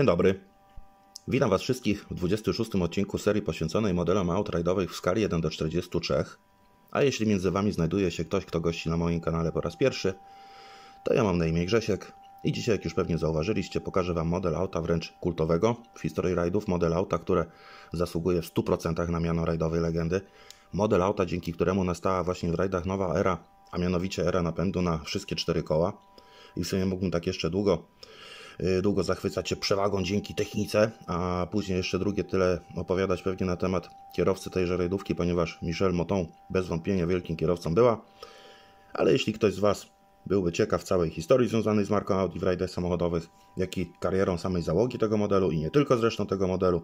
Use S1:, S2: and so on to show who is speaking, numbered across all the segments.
S1: Dzień dobry. Witam Was wszystkich w 26 odcinku serii poświęconej modelom aut rajdowych w skali 1 do 43. A jeśli między Wami znajduje się ktoś, kto gości na moim kanale po raz pierwszy, to ja mam na imię Grzesiek i dzisiaj, jak już pewnie zauważyliście, pokażę Wam model auta wręcz kultowego w historii rajdów. Model auta, które zasługuje w 100% na miano rajdowej legendy. Model auta, dzięki któremu nastała właśnie w rajdach nowa era, a mianowicie era napędu na wszystkie cztery koła. I w sumie mógłbym tak jeszcze długo Y, długo zachwycać się przewagą dzięki technice, a później jeszcze drugie tyle opowiadać pewnie na temat kierowcy tejże rajdówki, ponieważ Michel Moton bez wątpienia wielkim kierowcą była. Ale jeśli ktoś z Was byłby ciekaw całej historii związanej z marką Audi w rajdach samochodowych, jak i karierą samej załogi tego modelu i nie tylko zresztą tego modelu,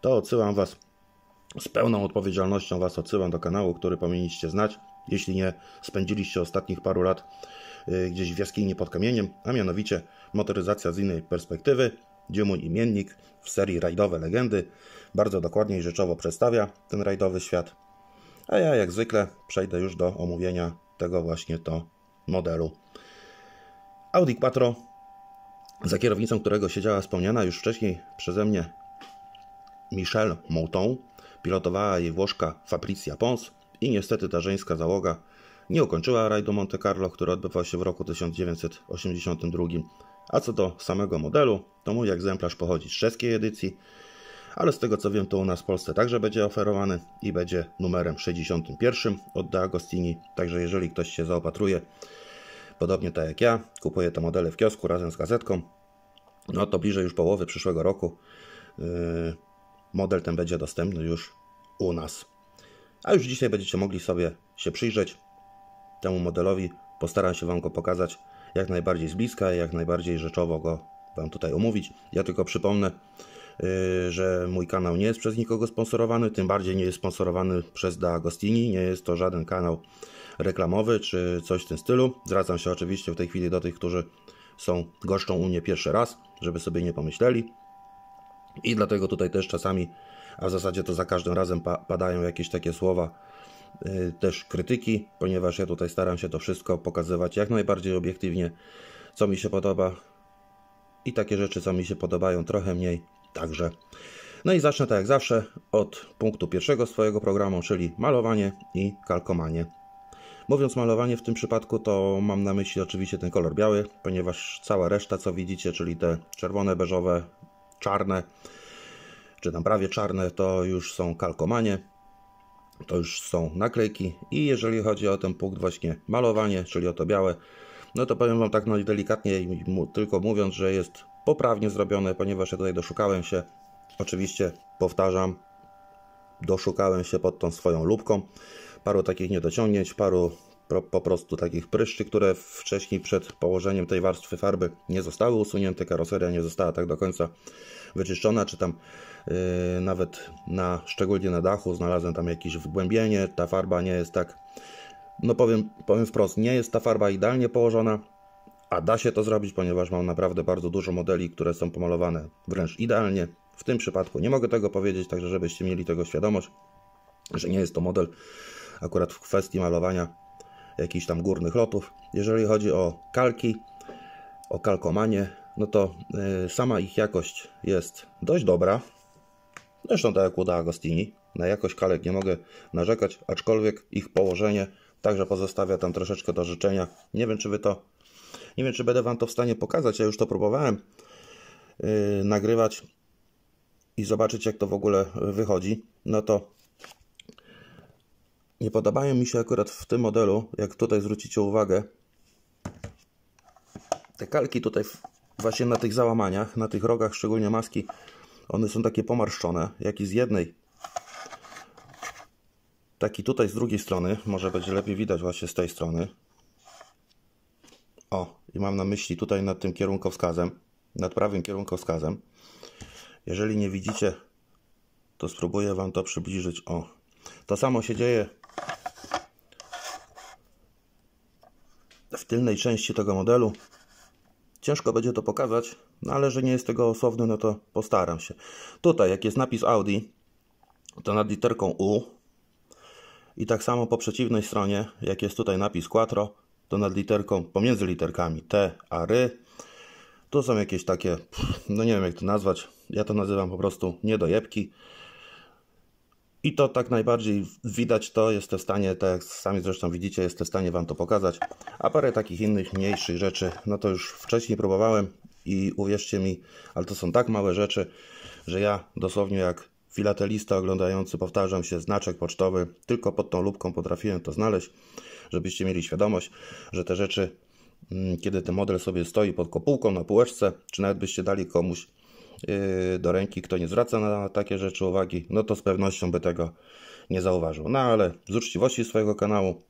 S1: to odsyłam Was z pełną odpowiedzialnością Was odsyłam do kanału, który powinniście znać. Jeśli nie spędziliście ostatnich paru lat Y, gdzieś w jaskini pod kamieniem, a mianowicie motoryzacja z innej perspektywy, gdzie mój imiennik w serii Rajdowe Legendy bardzo dokładnie i rzeczowo przedstawia ten rajdowy świat. A ja jak zwykle przejdę już do omówienia tego właśnie to modelu. Audi Quattro, za kierownicą którego siedziała wspomniana już wcześniej przeze mnie Michelle Mouton, pilotowała jej Włoszka Fabricia Pons i niestety ta żeńska załoga nie ukończyła rajdu Monte Carlo, który odbywał się w roku 1982. A co do samego modelu, to mój egzemplarz pochodzi z czeskiej edycji, ale z tego co wiem, to u nas w Polsce także będzie oferowany i będzie numerem 61 od D'Agostini. Także jeżeli ktoś się zaopatruje, podobnie tak jak ja, kupuje te modele w kiosku razem z gazetką, no to bliżej już połowy przyszłego roku yy, model ten będzie dostępny już u nas. A już dzisiaj będziecie mogli sobie się przyjrzeć temu modelowi. Postaram się Wam go pokazać jak najbardziej z bliska i jak najbardziej rzeczowo go Wam tutaj omówić. Ja tylko przypomnę, y, że mój kanał nie jest przez nikogo sponsorowany, tym bardziej nie jest sponsorowany przez DaGostini. Agostini, nie jest to żaden kanał reklamowy czy coś w tym stylu. Zwracam się oczywiście w tej chwili do tych, którzy są goszczą u mnie pierwszy raz, żeby sobie nie pomyśleli. I dlatego tutaj też czasami, a w zasadzie to za każdym razem padają jakieś takie słowa, Y, też krytyki, ponieważ ja tutaj staram się to wszystko pokazywać jak najbardziej obiektywnie, co mi się podoba i takie rzeczy, co mi się podobają, trochę mniej także. No i zacznę tak jak zawsze od punktu pierwszego swojego programu, czyli malowanie i kalkomanie. Mówiąc malowanie w tym przypadku, to mam na myśli oczywiście ten kolor biały, ponieważ cała reszta, co widzicie, czyli te czerwone, beżowe, czarne, czy tam prawie czarne, to już są kalkomanie to już są naklejki i jeżeli chodzi o ten punkt właśnie malowanie, czyli o to białe, no to powiem Wam tak no delikatnie, tylko mówiąc, że jest poprawnie zrobione, ponieważ ja tutaj doszukałem się, oczywiście powtarzam, doszukałem się pod tą swoją lubką, paru takich niedociągnięć, paru po prostu takich pryszczy, które wcześniej przed położeniem tej warstwy farby nie zostały usunięte, karoseria nie została tak do końca wyczyszczona, czy tam yy, nawet na, szczególnie na dachu znalazłem tam jakieś wgłębienie, ta farba nie jest tak, no powiem, powiem wprost, nie jest ta farba idealnie położona, a da się to zrobić, ponieważ mam naprawdę bardzo dużo modeli, które są pomalowane wręcz idealnie. W tym przypadku nie mogę tego powiedzieć, także żebyście mieli tego świadomość, że nie jest to model akurat w kwestii malowania jakichś tam górnych lotów. Jeżeli chodzi o kalki, o kalkomanie, no to y, sama ich jakość jest dość dobra. Zresztą tak jak u Agostini, na jakość kalek nie mogę narzekać, aczkolwiek ich położenie także pozostawia tam troszeczkę do życzenia. Nie wiem, czy wy to, nie wiem, czy będę wam to w stanie pokazać. Ja już to próbowałem yy, nagrywać i zobaczyć, jak to w ogóle wychodzi. No to nie podobają mi się akurat w tym modelu, jak tutaj zwrócicie uwagę, te kalki tutaj właśnie na tych załamaniach, na tych rogach, szczególnie maski, one są takie pomarszczone, jak i z jednej. Taki tutaj z drugiej strony, może będzie lepiej widać właśnie z tej strony. O, i mam na myśli tutaj nad tym kierunkowskazem, nad prawym kierunkowskazem. Jeżeli nie widzicie, to spróbuję Wam to przybliżyć. O, to samo się dzieje w tylnej części tego modelu. Ciężko będzie to pokazać, no ale że nie jest tego osobny, no to postaram się. Tutaj, jak jest napis Audi, to nad literką U i tak samo po przeciwnej stronie, jak jest tutaj napis Quattro, to nad literką, pomiędzy literkami T a Ry, to są jakieś takie, no nie wiem jak to nazwać, ja to nazywam po prostu niedojebki. I to tak najbardziej widać to, jestem w stanie, tak jak sami zresztą widzicie, jestem w stanie Wam to pokazać. A parę takich innych mniejszych rzeczy, no to już wcześniej próbowałem i uwierzcie mi, ale to są tak małe rzeczy, że ja dosłownie jak filatelista oglądający, powtarzam się, znaczek pocztowy, tylko pod tą lubką potrafiłem to znaleźć, żebyście mieli świadomość, że te rzeczy, mm, kiedy ten model sobie stoi pod kopułką na półeczce, czy nawet byście dali komuś Y, do ręki, kto nie zwraca na takie rzeczy uwagi, no to z pewnością by tego nie zauważył. No ale z uczciwości swojego kanału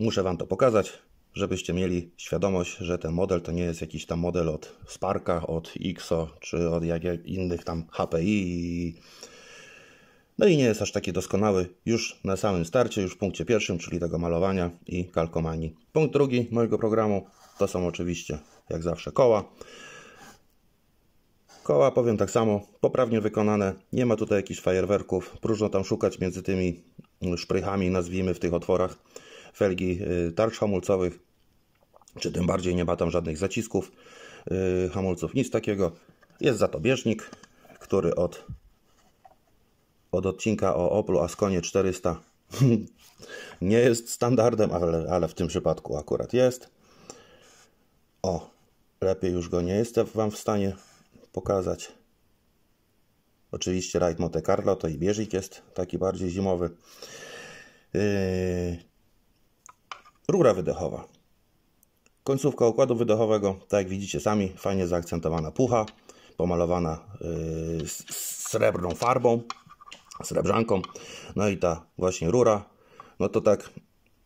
S1: muszę Wam to pokazać, żebyście mieli świadomość, że ten model to nie jest jakiś tam model od Sparka, od Xo czy od jakich innych tam HPI. No i nie jest aż taki doskonały już na samym starcie, już w punkcie pierwszym, czyli tego malowania i kalkomanii. Punkt drugi mojego programu to są oczywiście, jak zawsze, koła. Koła powiem tak samo, poprawnie wykonane, nie ma tutaj jakichś fajerwerków, próżno tam szukać między tymi mm, szprychami, nazwijmy w tych otworach felgi y, tarcz hamulcowych, czy tym bardziej nie ma tam żadnych zacisków y, hamulców, nic takiego. Jest za to bieżnik, który od, od odcinka o Oplu Asconie 400 nie jest standardem, ale, ale w tym przypadku akurat jest. O, lepiej już go nie jestem Wam w stanie pokazać. Oczywiście Ride Monte Carlo to i bieżik jest taki bardziej zimowy. Yy, rura wydechowa. Końcówka układu wydechowego, tak jak widzicie sami, fajnie zaakcentowana pucha, pomalowana yy, srebrną farbą, srebrzanką. No i ta właśnie rura, no to tak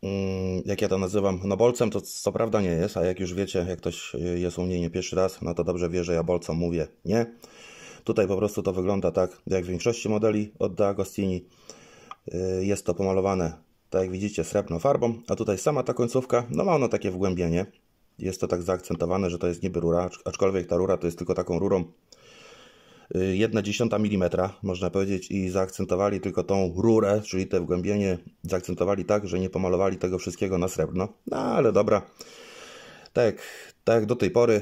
S1: Mm, jak ja to nazywam, no bolcem to co prawda nie jest, a jak już wiecie, jak ktoś y, jest u mnie nie pierwszy raz, no to dobrze wie, że ja bolcom mówię nie. Tutaj po prostu to wygląda tak, jak w większości modeli od D'Agostini. Y, jest to pomalowane, tak jak widzicie, srebrną farbą, a tutaj sama ta końcówka, no ma ona takie wgłębienie. Jest to tak zaakcentowane, że to jest niby rura, aczkolwiek ta rura to jest tylko taką rurą, 1,1 y, mm, można powiedzieć, i zaakcentowali tylko tą rurę, czyli te wgłębienie, zaakcentowali tak, że nie pomalowali tego wszystkiego na srebrno. No ale dobra, tak, tak do tej pory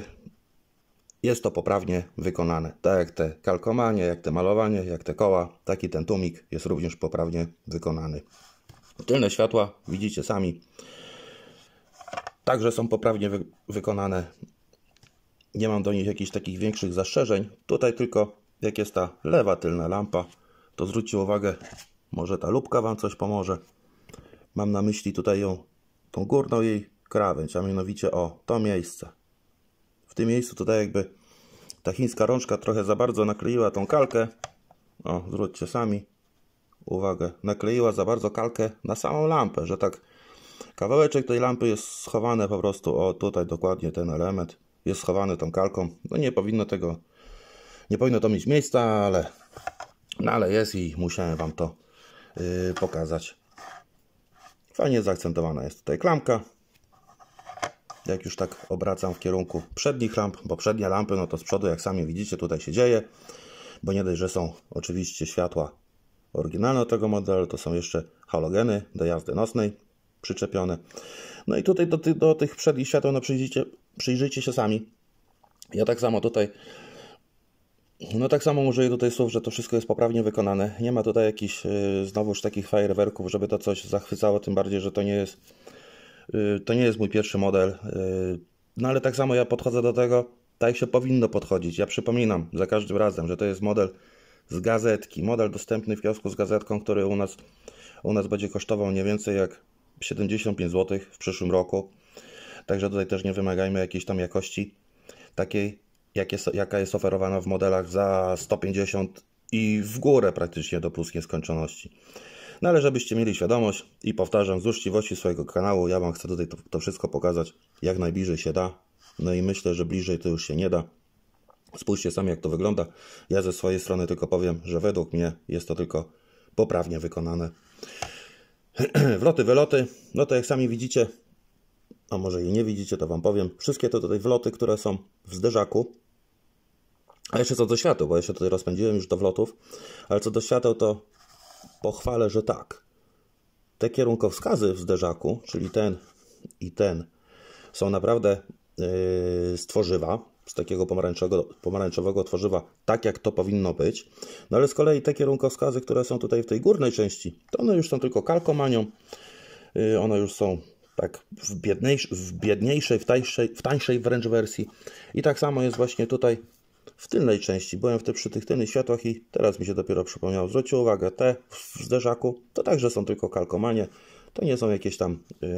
S1: jest to poprawnie wykonane. Tak jak te kalkomanie, jak te malowanie, jak te koła, taki ten tumik jest również poprawnie wykonany. Tylne światła widzicie sami, także są poprawnie wy wykonane nie mam do nich jakichś takich większych zastrzeżeń. Tutaj tylko jak jest ta lewa tylna lampa, to zwróćcie uwagę, może ta lubka Wam coś pomoże. Mam na myśli tutaj ją, tą górną jej krawędź, a mianowicie o to miejsce. W tym miejscu tutaj jakby ta chińska rączka trochę za bardzo nakleiła tą kalkę. O, zwróćcie sami uwagę. Nakleiła za bardzo kalkę na samą lampę, że tak kawałeczek tej lampy jest schowany po prostu. O, tutaj dokładnie ten element jest schowany tą kalką. No nie powinno tego, nie powinno to mieć miejsca, ale, no ale jest i musiałem Wam to yy, pokazać. Fajnie zaakcentowana jest tutaj klamka. Jak już tak obracam w kierunku przednich lamp, bo przednie lampy, no to z przodu, jak sami widzicie, tutaj się dzieje. Bo nie dość, że są oczywiście światła oryginalne tego modelu, to są jeszcze halogeny do jazdy nocnej przyczepione. No i tutaj do, do tych przednich światła, no, przyjdziecie, Przyjrzyjcie się sami. Ja tak samo tutaj. No tak samo użyję tutaj słów, że to wszystko jest poprawnie wykonane. Nie ma tutaj jakichś y, znowuż takich fajerwerków, żeby to coś zachwycało, tym bardziej, że to nie jest y, to nie jest mój pierwszy model. Y, no ale tak samo ja podchodzę do tego, tak się powinno podchodzić. Ja przypominam za każdym razem, że to jest model z gazetki. Model dostępny w kiosku z gazetką, który u nas, u nas będzie kosztował nie więcej jak 75 zł w przyszłym roku. Także tutaj też nie wymagajmy jakiejś tam jakości takiej, jak jest, jaka jest oferowana w modelach za 150 i w górę praktycznie do plus nieskończoności. No ale żebyście mieli świadomość i powtarzam, z uczciwości swojego kanału, ja Wam chcę tutaj to, to wszystko pokazać jak najbliżej się da. No i myślę, że bliżej to już się nie da. Spójrzcie sami jak to wygląda. Ja ze swojej strony tylko powiem, że według mnie jest to tylko poprawnie wykonane. Wloty, wyloty, no to jak sami widzicie, a może jej nie widzicie, to Wam powiem. Wszystkie te tutaj wloty, które są w zderzaku, a jeszcze co do świateł, bo ja się tutaj rozpędziłem już do wlotów, ale co do świateł to pochwalę, że tak. Te kierunkowskazy w zderzaku, czyli ten i ten, są naprawdę yy, z tworzywa, z takiego pomarańczowego, pomarańczowego tworzywa, tak jak to powinno być. No ale z kolei te kierunkowskazy, które są tutaj w tej górnej części, to one już są tylko kalkomanią, yy, one już są tak w biedniejszej, w, biedniejszej w, tańszej, w tańszej wręcz wersji. I tak samo jest właśnie tutaj w tylnej części. Byłem wtedy przy tych tylnych światłach i teraz mi się dopiero przypomniało. Zwróćcie uwagę, te w zderzaku to także są tylko kalkomanie. To nie są jakieś tam yy,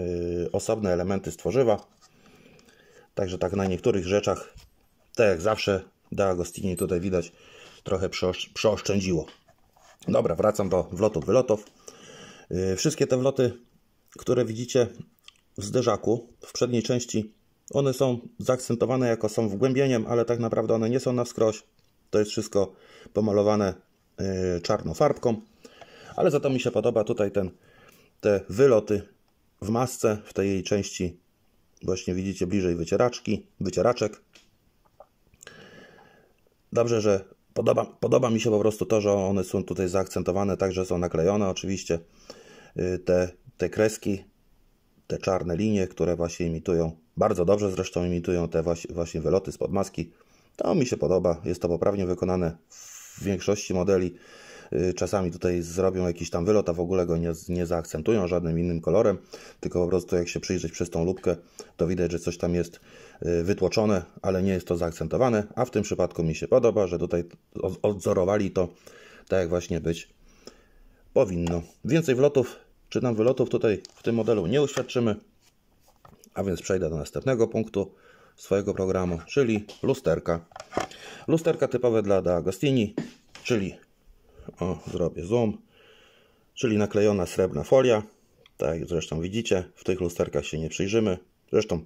S1: osobne elementy z tworzywa. Także tak na niektórych rzeczach, tak jak zawsze, De Agostini tutaj widać trochę przeosz przeoszczędziło. Dobra, wracam do wlotów, wylotów. Yy, wszystkie te wloty, które widzicie, w zderzaku w przedniej części. One są zaakcentowane jako są wgłębieniem, ale tak naprawdę one nie są na wskroś. To jest wszystko pomalowane e, czarną farbką. Ale za to mi się podoba tutaj ten, te wyloty w masce, w tej jej części właśnie widzicie bliżej wycieraczki, wycieraczek. Dobrze, że podoba, podoba mi się po prostu to, że one są tutaj zaakcentowane, także są naklejone oczywiście e, te, te kreski te czarne linie, które właśnie imitują, bardzo dobrze zresztą imitują te właśnie wyloty spod maski. To mi się podoba, jest to poprawnie wykonane w większości modeli. Y, czasami tutaj zrobią jakiś tam wylot, a w ogóle go nie, nie zaakcentują żadnym innym kolorem, tylko po prostu jak się przyjrzeć przez tą lupkę, to widać, że coś tam jest y, wytłoczone, ale nie jest to zaakcentowane, a w tym przypadku mi się podoba, że tutaj odzorowali to tak, jak właśnie być powinno. Więcej wlotów czy nam wylotów tutaj w tym modelu nie uświadczymy. A więc przejdę do następnego punktu swojego programu, czyli lusterka. Lusterka typowe dla D'Agostini, czyli o, zrobię zoom, czyli naklejona srebrna folia. Tak jak zresztą widzicie, w tych lusterkach się nie przyjrzymy. Zresztą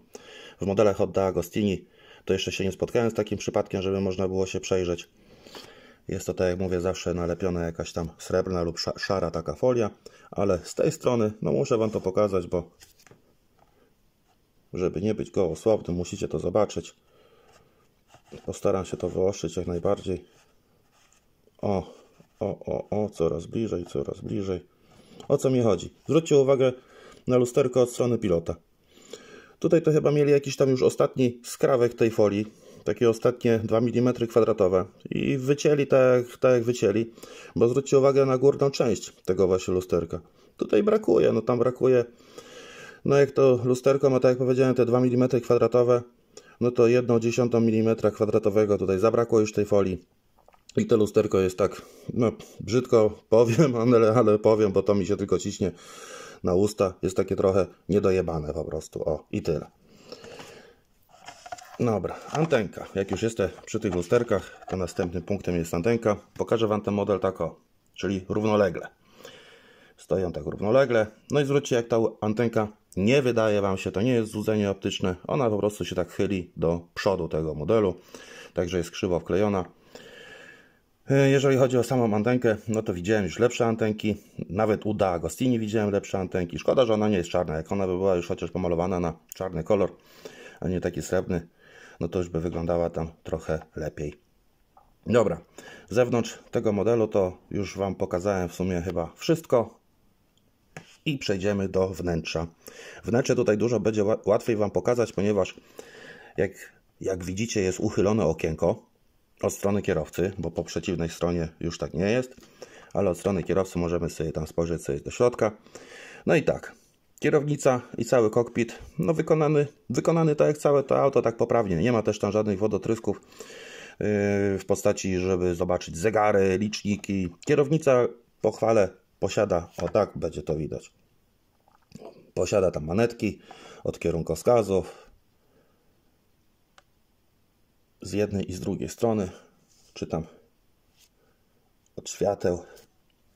S1: w modelach od D'Agostini to jeszcze się nie spotkałem z takim przypadkiem, żeby można było się przejrzeć. Jest to, tak jak mówię, zawsze nalepiona jakaś tam srebrna lub szara taka folia, ale z tej strony, no muszę Wam to pokazać, bo żeby nie być gołosłownym, musicie to zobaczyć. Postaram się to wyostrzyć jak najbardziej. O, o, o, o, coraz bliżej, coraz bliżej. O co mi chodzi? Zwróćcie uwagę na lusterko od strony pilota. Tutaj to chyba mieli jakiś tam już ostatni skrawek tej folii, takie ostatnie 2 mm kwadratowe i wycięli tak, tak jak wycięli, bo zwróćcie uwagę na górną część tego właśnie lusterka. Tutaj brakuje, no tam brakuje, no jak to lusterko ma, tak jak powiedziałem, te 2 mm kwadratowe, no to 1 dziesiątą mm kwadratowego tutaj zabrakło już tej folii. I to lusterko jest tak, no brzydko powiem, ale, ale powiem, bo to mi się tylko ciśnie na usta. Jest takie trochę niedojebane po prostu. O, i tyle. No dobra, antenka. Jak już jestem przy tych lusterkach, to następnym punktem jest antenka. Pokażę Wam ten model tako, czyli równolegle. Stoją tak równolegle. No i zwróćcie, jak ta antenka nie wydaje Wam się, to nie jest złudzenie optyczne. Ona po prostu się tak chyli do przodu tego modelu. Także jest krzywo wklejona. Jeżeli chodzi o samą antenkę, no to widziałem już lepsze antenki. Nawet u D'Agostini widziałem lepsze antenki. Szkoda, że ona nie jest czarna. Jak ona by była już chociaż pomalowana na czarny kolor, a nie taki srebrny, no to już by wyglądała tam trochę lepiej. Dobra, zewnątrz tego modelu to już Wam pokazałem w sumie chyba wszystko. I przejdziemy do wnętrza. Wnętrze tutaj dużo będzie łatwiej Wam pokazać, ponieważ jak, jak widzicie jest uchylone okienko od strony kierowcy, bo po przeciwnej stronie już tak nie jest, ale od strony kierowcy możemy sobie tam spojrzeć co jest do środka. No i tak, Kierownica i cały kokpit, no wykonany, wykonany tak jak całe to auto, tak poprawnie. Nie ma też tam żadnych wodotrysków yy, w postaci, żeby zobaczyć zegary, liczniki. Kierownica, pochwale posiada, o tak będzie to widać, posiada tam manetki od kierunkowskazów z jednej i z drugiej strony, czy tam od świateł.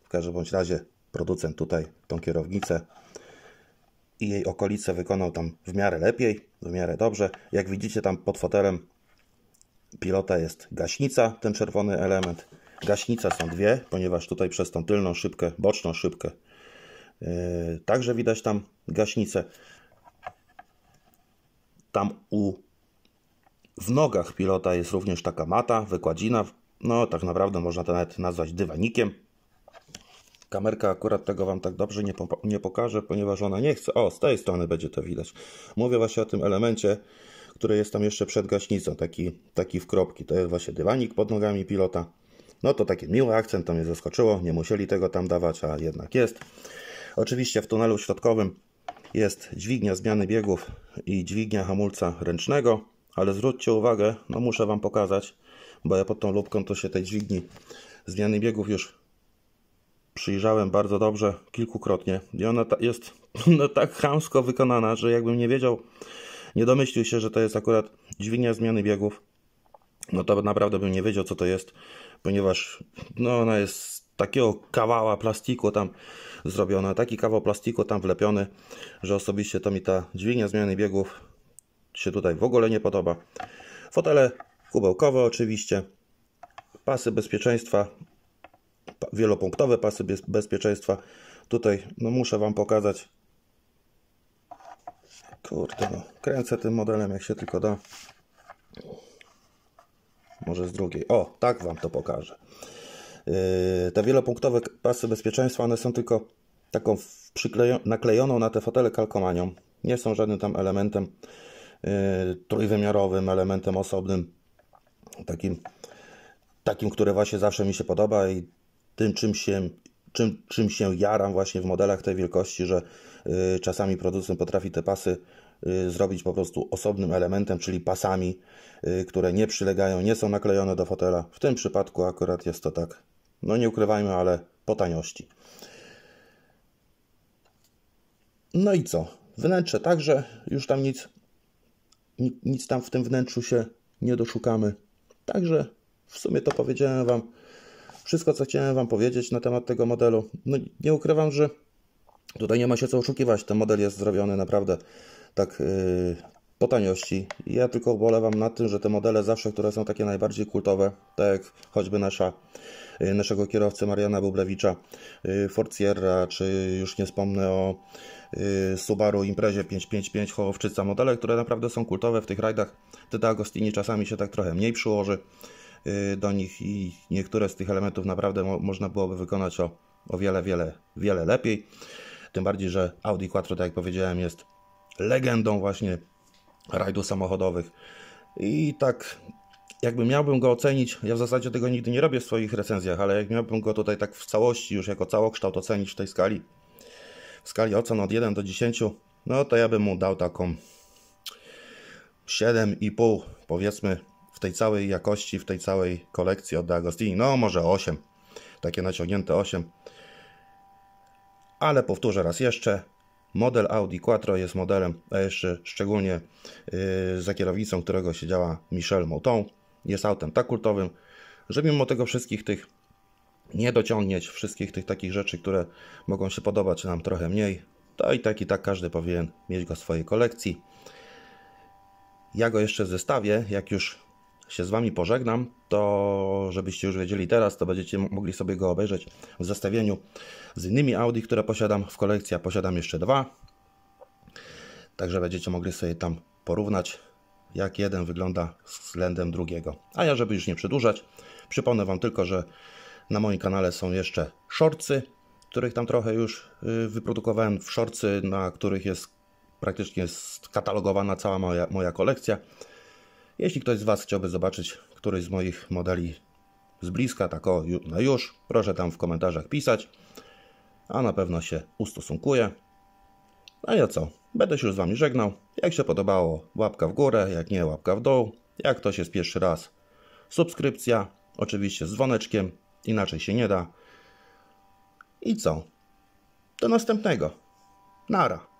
S1: W każdym bądź razie producent tutaj tą kierownicę i jej okolice wykonał tam w miarę lepiej, w miarę dobrze. Jak widzicie tam pod fotelem pilota jest gaśnica, ten czerwony element. Gaśnica są dwie, ponieważ tutaj przez tą tylną szybkę, boczną szybkę yy, także widać tam gaśnicę. Tam u w nogach pilota jest również taka mata, wykładzina. No tak naprawdę można to nawet nazwać dywanikiem. Kamerka akurat tego Wam tak dobrze nie, po, nie pokaże, ponieważ ona nie chce. O, z tej strony będzie to widać. Mówię właśnie o tym elemencie, który jest tam jeszcze przed gaśnicą, taki, taki w kropki. To jest właśnie dywanik pod nogami pilota. No to taki miły akcent, to mnie zaskoczyło. Nie musieli tego tam dawać, a jednak jest. Oczywiście w tunelu środkowym jest dźwignia zmiany biegów i dźwignia hamulca ręcznego, ale zwróćcie uwagę, no muszę Wam pokazać, bo ja pod tą lubką to się tej dźwigni zmiany biegów już przyjrzałem bardzo dobrze kilkukrotnie i ona ta jest no, tak chamsko wykonana, że jakbym nie wiedział, nie domyślił się, że to jest akurat dźwignia zmiany biegów, no to naprawdę bym nie wiedział, co to jest, ponieważ no, ona jest z takiego kawała plastiku tam zrobiona, taki kawał plastiku tam wlepiony, że osobiście to mi ta dźwignia zmiany biegów się tutaj w ogóle nie podoba. Fotele kubełkowe oczywiście, pasy bezpieczeństwa wielopunktowe pasy bezpieczeństwa. Tutaj no muszę Wam pokazać. Kurde, no, kręcę tym modelem jak się tylko da. Może z drugiej. O, tak Wam to pokażę. Yy, te wielopunktowe pasy bezpieczeństwa, one są tylko taką naklejoną na te fotele kalkomanią. Nie są żadnym tam elementem yy, trójwymiarowym, elementem osobnym, takim, takim, które właśnie zawsze mi się podoba i tym, czym się, czym, czym się jaram właśnie w modelach tej wielkości, że y, czasami producent potrafi te pasy y, zrobić po prostu osobnym elementem, czyli pasami, y, które nie przylegają, nie są naklejone do fotela. W tym przypadku akurat jest to tak, no nie ukrywajmy, ale po taniości. No i co? Wnętrze także już tam nic, nic tam w tym wnętrzu się nie doszukamy. Także w sumie to powiedziałem Wam wszystko, co chciałem Wam powiedzieć na temat tego modelu. No, nie ukrywam, że tutaj nie ma się co oszukiwać. Ten model jest zrobiony naprawdę tak yy, po taniości. Ja tylko ubolewam nad tym, że te modele zawsze, które są takie najbardziej kultowe, tak jak choćby nasza, yy, naszego kierowcy Mariana Bublewicza, yy, Ford Sierra, czy już nie wspomnę o y, Subaru Imprezie 555 Hołowczyca. Modele, które naprawdę są kultowe w tych rajdach. Tyta Agostini czasami się tak trochę mniej przyłoży. Y, do nich i niektóre z tych elementów naprawdę mo można byłoby wykonać o, o wiele, wiele, wiele lepiej. Tym bardziej, że Audi Quattro, tak jak powiedziałem, jest legendą właśnie rajdów samochodowych. I tak jakby miałbym go ocenić, ja w zasadzie tego nigdy nie robię w swoich recenzjach, ale jak miałbym go tutaj tak w całości, już jako całokształt ocenić w tej skali, w skali ocen od 1 do 10, no to ja bym mu dał taką 7,5 powiedzmy tej całej jakości, w tej całej kolekcji od Agostini, no może 8, takie naciągnięte 8. Ale powtórzę raz jeszcze, model Audi Quattro jest modelem, a jeszcze szczególnie yy, za kierownicą którego siedziała Michel Mouton, jest autem tak kultowym, że mimo tego wszystkich tych nie dociągnieć wszystkich tych takich rzeczy, które mogą się podobać nam trochę mniej, to i tak i tak każdy powinien mieć go w swojej kolekcji. Ja go jeszcze zestawię, jak już się z Wami pożegnam, to żebyście już wiedzieli teraz, to będziecie mogli sobie go obejrzeć w zestawieniu z innymi Audi, które posiadam w kolekcji, a posiadam jeszcze dwa. Także będziecie mogli sobie tam porównać, jak jeden wygląda względem drugiego. A ja, żeby już nie przedłużać, przypomnę Wam tylko, że na moim kanale są jeszcze shortsy, których tam trochę już y, wyprodukowałem, w shortsy, na których jest praktycznie katalogowana cała moja, moja kolekcja jeśli ktoś z Was chciałby zobaczyć któryś z moich modeli z bliska, tak o, na no już, proszę tam w komentarzach pisać, a na pewno się ustosunkuję. No i o co? Będę się już z Wami żegnał. Jak się podobało, łapka w górę, jak nie, łapka w dół. Jak ktoś jest pierwszy raz, subskrypcja, oczywiście z dzwoneczkiem, inaczej się nie da. I co? Do następnego. Nara.